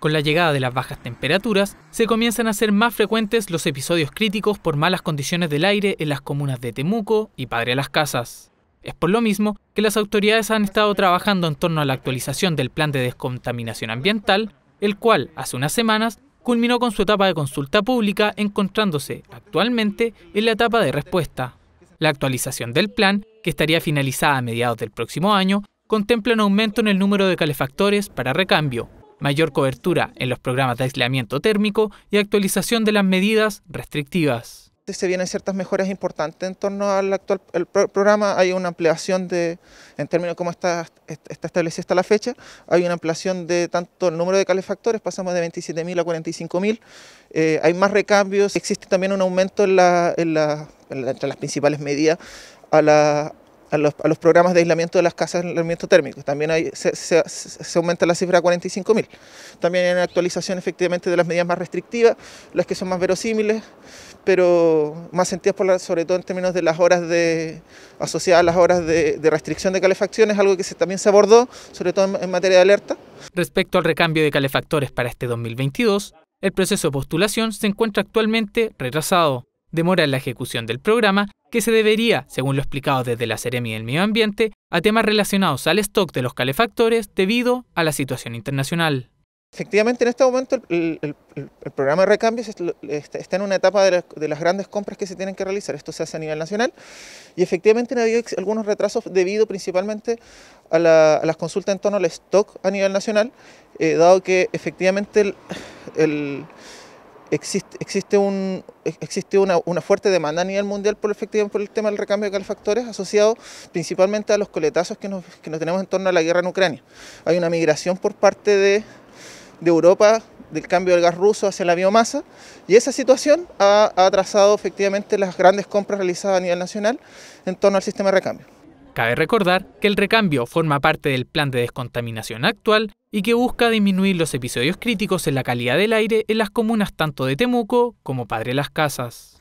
Con la llegada de las bajas temperaturas, se comienzan a hacer más frecuentes los episodios críticos por malas condiciones del aire en las comunas de Temuco y Padre a Las Casas. Es por lo mismo que las autoridades han estado trabajando en torno a la actualización del plan de descontaminación ambiental, el cual hace unas semanas culminó con su etapa de consulta pública encontrándose actualmente en la etapa de respuesta. La actualización del plan, que estaría finalizada a mediados del próximo año, contempla un aumento en el número de calefactores para recambio, mayor cobertura en los programas de aislamiento térmico y actualización de las medidas restrictivas. Se vienen ciertas mejoras importantes en torno al actual el programa. Hay una ampliación de, en términos de cómo está, está establecida la fecha, hay una ampliación de tanto el número de calefactores, pasamos de 27.000 a 45.000. Eh, hay más recambios, existe también un aumento en entre las principales medidas a la, a los, programas de aislamiento de las casas de aislamiento térmico. También se, aumenta la cifra a 45.000. También hay una actualización efectivamente de las medidas más restrictivas, las que son más verosímiles, pero más sentidas por sobre todo en términos de las horas de asociadas a las horas de, restricción de calefacciones, algo que se, también se abordó, sobre todo en, en materia de alerta. Respecto al recambio de calefactores para este 2022, el proceso de postulación se encuentra actualmente retrasado. Demora en la ejecución del programa que se debería, según lo explicado desde la Seremi del Medio Ambiente, a temas relacionados al stock de los calefactores debido a la situación internacional. Efectivamente, en este momento el, programa de recambios este, está en una etapa de, las grandes compras que se tienen que realizar. Esto se hace a nivel nacional y efectivamente ha habido algunos retrasos debido principalmente a, las consultas en torno al stock a nivel nacional, eh, dado que efectivamente el existe, un, existe una, fuerte demanda a nivel mundial por, efectivamente, por el tema del recambio de calefactores asociado principalmente a los coletazos que nos, tenemos en torno a la guerra en Ucrania. Hay una migración por parte de, Europa del cambio del gas ruso hacia la biomasa y esa situación ha, ha atrasado efectivamente las grandes compras realizadas a nivel nacional en torno al sistema de recambio. Cabe recordar que el recambio forma parte del plan de descontaminación actual y que busca disminuir los episodios críticos en la calidad del aire en las comunas tanto de Temuco como Padre Las Casas.